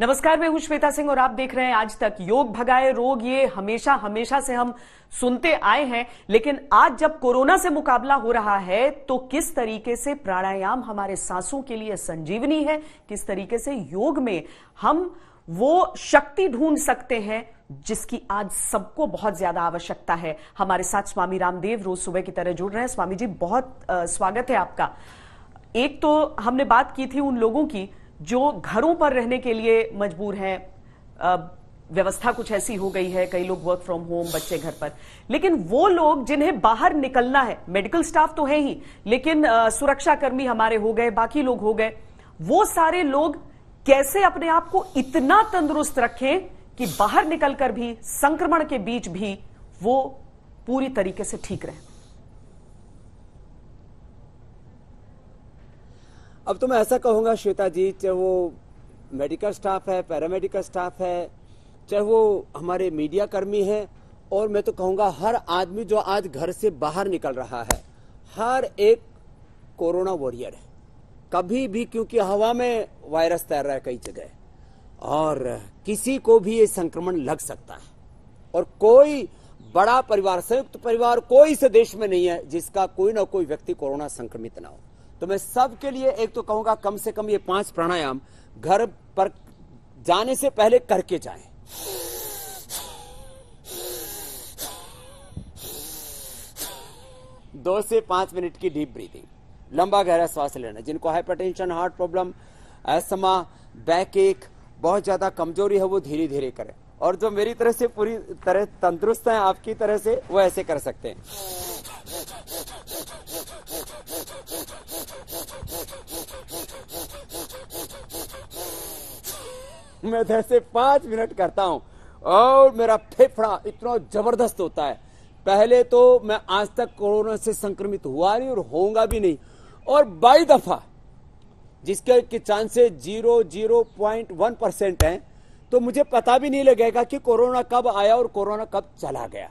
नमस्कार मैं हूं श्वेता सिंह और आप देख रहे हैं आज तक योग भगाए रोग ये हमेशा हमेशा से हम सुनते आए हैं लेकिन आज जब कोरोना से मुकाबला हो रहा है तो किस तरीके से प्राणायाम हमारे सांसों के लिए संजीवनी है किस तरीके से योग में हम वो शक्ति ढूंढ सकते हैं जिसकी आज सबको बहुत ज्यादा आवश्यकता है हमारे साथ स्वामी रामदेव रोज सुबह की तरह जुड़ रहे हैं स्वामी जी बहुत आ, स्वागत है आपका एक तो हमने बात की थी उन लोगों की जो घरों पर रहने के लिए मजबूर हैं व्यवस्था कुछ ऐसी हो गई है कई लोग वर्क फ्रॉम होम बच्चे घर पर लेकिन वो लोग जिन्हें बाहर निकलना है मेडिकल स्टाफ तो है ही लेकिन सुरक्षाकर्मी हमारे हो गए बाकी लोग हो गए वो सारे लोग कैसे अपने आप को इतना तंदुरुस्त रखें कि बाहर निकलकर भी संक्रमण के बीच भी वो पूरी तरीके से ठीक रहे अब तो मैं ऐसा कहूँगा श्वेता जी चाहे वो मेडिकल स्टाफ है पैरामेडिकल स्टाफ है चाहे वो हमारे मीडिया कर्मी है और मैं तो कहूँगा हर आदमी जो आज घर से बाहर निकल रहा है हर एक कोरोना वॉरियर है कभी भी क्योंकि हवा में वायरस तैर रहा है कई जगह और किसी को भी ये संक्रमण लग सकता है और कोई बड़ा परिवार संयुक्त परिवार कोई से देश में नहीं है जिसका कोई ना कोई व्यक्ति कोरोना संक्रमित ना हो तो मैं सबके लिए एक तो कहूंगा कम से कम ये पांच प्राणायाम घर पर जाने से पहले करके जाएं दो से पांच मिनट की डीप ब्रीदिंग लंबा गहरा श्वास लेना जिनको hypertension heart problem asthma back एक बहुत ज्यादा कमजोरी है वो धीरे धीरे करें और जो मेरी तरह से पूरी तरह तंदुरुस्त है आपकी तरह से वो ऐसे कर सकते हैं मैं जैसे तो पांच मिनट करता हूं और मेरा फेफड़ा इतना जबरदस्त होता है पहले तो मैं आज तक कोरोना से संक्रमित हुआ नहीं और होऊंगा भी नहीं और बाई दफा जिसके के chances zero zero point one percent है तो मुझे पता भी नहीं लगेगा कि कोरोना कब आया और कोरोना कब चला गया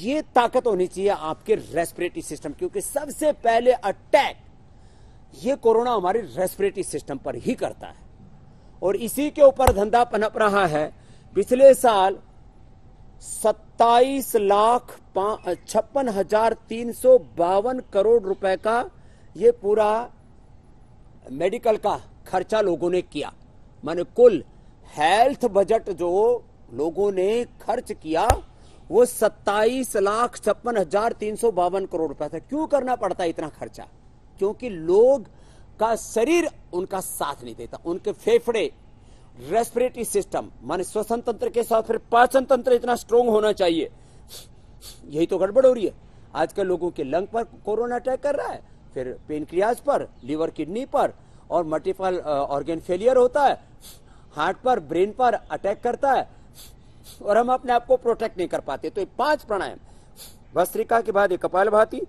ये ताकत होनी चाहिए आपके रेस्पिरेटरी सिस्टम क्योंकि सबसे पहले अटैक ये कोरोना हमारे रेस्पिरेटरी सिस्टम पर ही करता है और इसी के ऊपर धंधा पनप रहा है पिछले साल सत्ताईस लाख छप्पन हजार तीन सौ बावन करोड़ रुपए का ये पूरा मेडिकल का खर्चा लोगों ने किया माने कुल हेल्थ बजट जो लोगों ने खर्च किया वो सत्ताईस लाख छप्पन हजार तीन सौ बावन करोड़ रुपए था क्यों करना पड़ता इतना खर्चा क्योंकि लोग का शरीर उनका साथ नहीं देता उनके फेफड़े रेस्पिरेटरी सिस्टम मान श्वसन तंत्र के साथ फिर पाचन तंत्र इतना स्ट्रोंग होना चाहिए यही तो गड़बड़ हो रही है आजकल लोगों के लंग पर कोरोना अटैक कर रहा है फिर पेनक्रियाज पर लीवर किडनी पर और मल्टीपल ऑर्गेन फेलियर होता है हार्ट पर ब्रेन पर अटैक करता है और हम अपने आप को प्रोटेक्ट नहीं कर पाते तो ये पांच प्राणायाम भस्त्रिका के बाद कपाल भाती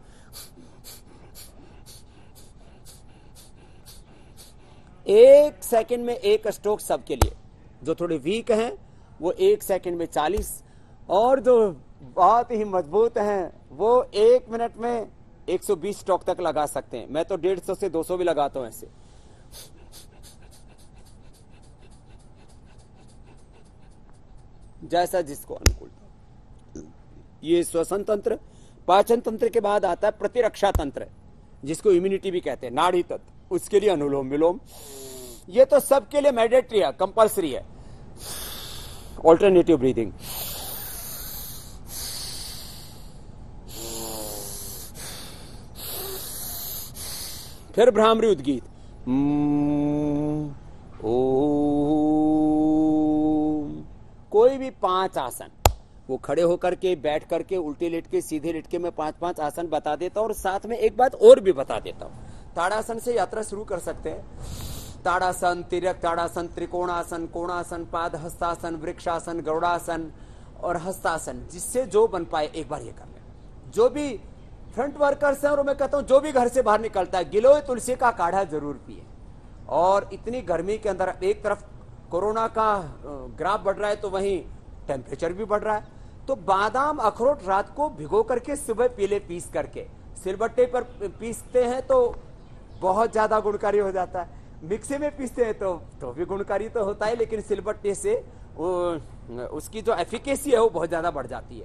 एक सेकंड में एक स्ट्रोक सबके लिए जो थोड़े वीक हैं वो एक सेकंड में चालीस और जो बहुत ही मजबूत हैं वो एक मिनट में 120 स्ट्रोक तक लगा सकते हैं मैं तो 150 से 200 भी लगाता हूं ऐसे जैसा जिसको अनुकूल ये श्वसन तंत्र पाचन तंत्र के बाद आता है प्रतिरक्षा तंत्र जिसको इम्यूनिटी भी कहते हैं नाड़ी तत्व उसके लिए अनुलोम विलोम ये तो सबके लिए मैडेटरी है कंपल्सरी है ऑल्टरनेटिव ब्रीदिंग फिर भ्रामरी उद्गीत ओ कोई भी पांच आसन वो खड़े होकर के बैठ करके उल्टे लेट के सीधे लेट के मैं पांच पांच आसन बता देता हूं और साथ में एक बात और भी बता देता हूं ताड़ासन से यात्रा शुरू कर सकते हैं ताड़ासन तिरक ताड़ासन त्रिकोणासन कोणासन पाद हस्तासन वृक्षासन गौड़ासन और हस्तासन जिससे जो बन पाए एक बार ये कर ले जो भी फ्रंट वर्कर्स हैं और मैं कहता हूँ जो भी घर से बाहर निकलता है गिलोय तुलसी का काढ़ा जरूर पिए और इतनी गर्मी के अंदर एक तरफ कोरोना का ग्राफ बढ़ रहा है तो वहीं टेम्परेचर भी बढ़ रहा है तो बादाम अखरोट रात को भिगो करके सुबह पीले पीस करके सिलबट्टे पर पीसते हैं तो बहुत ज़्यादा गुणकारी हो जाता है मिक्सी में पीसते हैं तो तो भी गुणकारी तो होता है लेकिन सिलबट्टे से वो उसकी जो एफिकेसी है वो बहुत ज़्यादा बढ़ जाती है